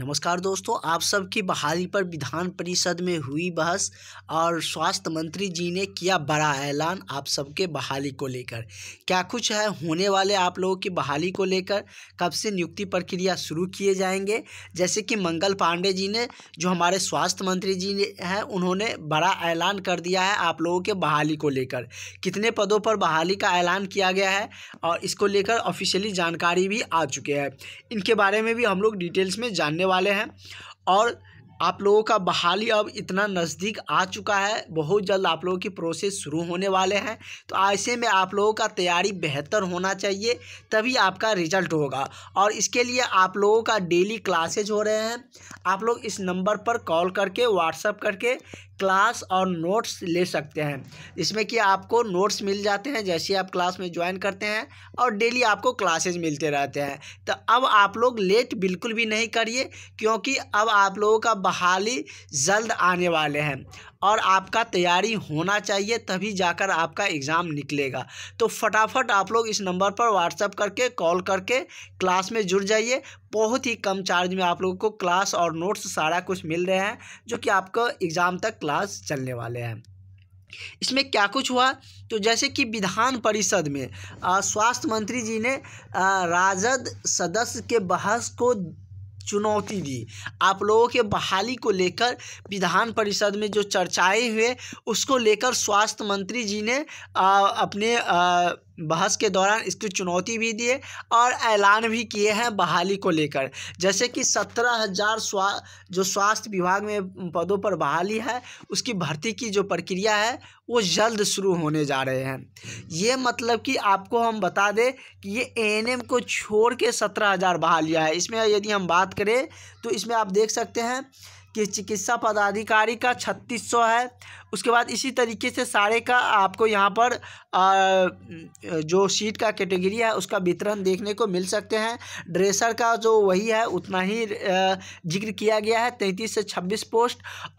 नमस्कार दोस्तों आप सबकी बहाली पर विधान परिषद में हुई बहस और स्वास्थ्य मंत्री जी ने किया बड़ा ऐलान आप सबके बहाली को लेकर क्या कुछ है होने वाले आप लोगों की बहाली को लेकर कब से नियुक्ति प्रक्रिया शुरू किए जाएंगे जैसे कि मंगल पांडे जी ने जो हमारे स्वास्थ्य मंत्री जी हैं उन्होंने बड़ा ऐलान कर दिया है आप लोगों के बहाली को लेकर कितने पदों पर बहाली का ऐलान किया गया है और इसको लेकर ऑफिशियली जानकारी भी आ चुके हैं इनके बारे में भी हम लोग डिटेल्स में जानने वाले हैं और आप लोगों का बहाली अब इतना नज़दीक आ चुका है बहुत जल्द आप लोगों की प्रोसेस शुरू होने वाले हैं तो ऐसे में आप लोगों का तैयारी बेहतर होना चाहिए तभी आपका रिजल्ट होगा और इसके लिए आप लोगों का डेली क्लासेज हो रहे हैं आप लोग इस नंबर पर कॉल करके व्हाट्सअप करके क्लास और नोट्स ले सकते हैं इसमें कि आपको नोट्स मिल जाते हैं जैसे आप क्लास में ज्वाइन करते हैं और डेली आपको क्लासेज मिलते रहते हैं तो अब आप लोग लेट बिल्कुल भी नहीं करिए क्योंकि अब आप लोगों का बहाली जल्द आने वाले हैं और आपका तैयारी होना चाहिए तभी जाकर आपका एग्ज़ाम निकलेगा तो फटाफट आप लोग इस नंबर पर व्हाट्सअप करके कॉल करके क्लास में जुड़ जाइए बहुत ही कम चार्ज में आप लोगों को क्लास और नोट्स सारा कुछ मिल रहे हैं जो कि आपको एग्ज़ाम तक क्लास चलने वाले हैं इसमें क्या कुछ हुआ तो जैसे कि विधान परिषद में स्वास्थ्य मंत्री जी ने राजद सदस्य के बहस को चुनौती दी आप लोगों के बहाली को लेकर विधान परिषद में जो चर्चाएं हुए उसको लेकर स्वास्थ्य मंत्री जी ने आ, अपने आ, बहस के दौरान इसकी चुनौती भी दिए और ऐलान भी किए हैं बहाली को लेकर जैसे कि सत्रह हज़ार स्वा जो स्वास्थ्य विभाग में पदों पर बहाली है उसकी भर्ती की जो प्रक्रिया है वो जल्द शुरू होने जा रहे हैं ये मतलब कि आपको हम बता दें कि ये एएनएम को छोड़ के सत्रह हज़ार बहालिया है इसमें यदि हम बात करें तो इसमें आप देख सकते हैं कि चिकित्सा पदाधिकारी का छत्तीस सौ है उसके बाद इसी तरीके से सारे का आपको यहाँ पर आ, जो सीट का कैटेगरी है उसका वितरण देखने को मिल सकते हैं ड्रेसर का जो वही है उतना ही जिक्र किया गया है तैंतीस से छब्बीस पोस्ट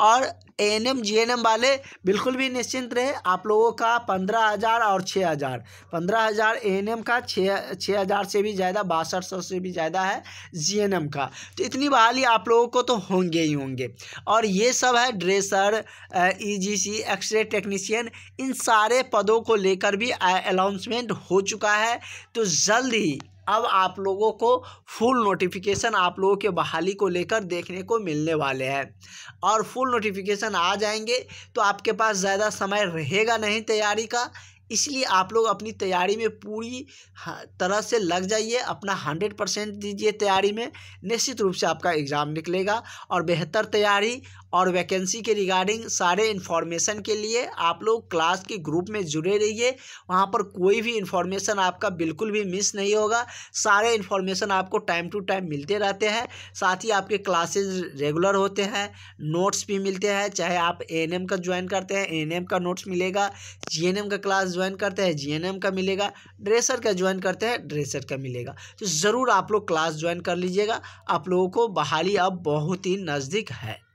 और N M G N M वाले बिल्कुल भी निश्चिंत रहे आप लोगों का पंद्रह हज़ार और छः हज़ार पंद्रह हज़ार ए एन एम का छः छः हज़ार से भी ज़्यादा बासठ सौ से भी ज़्यादा है जी एन एम का तो इतनी बहाली आप लोगों को तो होंगे ही होंगे और ये सब है dresser E G e C X-ray technician इन सारे पदों को लेकर भी अनाउंसमेंट हो चुका है तो जल्द ही अब आप लोगों को फुल नोटिफिकेशन आप लोगों के बहाली को लेकर देखने को मिलने वाले हैं और फुल नोटिफिकेशन आ जाएंगे तो आपके पास ज़्यादा समय रहेगा नहीं तैयारी का इसलिए आप लोग अपनी तैयारी में पूरी तरह से लग जाइए अपना हंड्रेड परसेंट दीजिए तैयारी में निश्चित रूप से आपका एग्ज़ाम निकलेगा और बेहतर तैयारी और वैकेंसी के रिगार्डिंग सारे इन्फॉर्मेशन के लिए आप लोग क्लास के ग्रुप में जुड़े रहिए वहाँ पर कोई भी इन्फॉर्मेशन आपका बिल्कुल भी मिस नहीं होगा सारे इन्फॉर्मेशन आपको टाइम टू टाइम मिलते रहते हैं साथ ही आपके क्लासेज रेगुलर होते हैं नोट्स भी मिलते हैं चाहे आप ए का ज्वाइन करते हैं ए का नोट्स मिलेगा जी का क्लास ज्वाइन करते हैं जी का मिलेगा ड्रेसर का ज्वाइन करते हैं ड्रेसर का मिलेगा तो ज़रूर आप लोग क्लास ज्वाइन कर लीजिएगा आप लोगों को बहाली अब बहुत ही नज़दीक है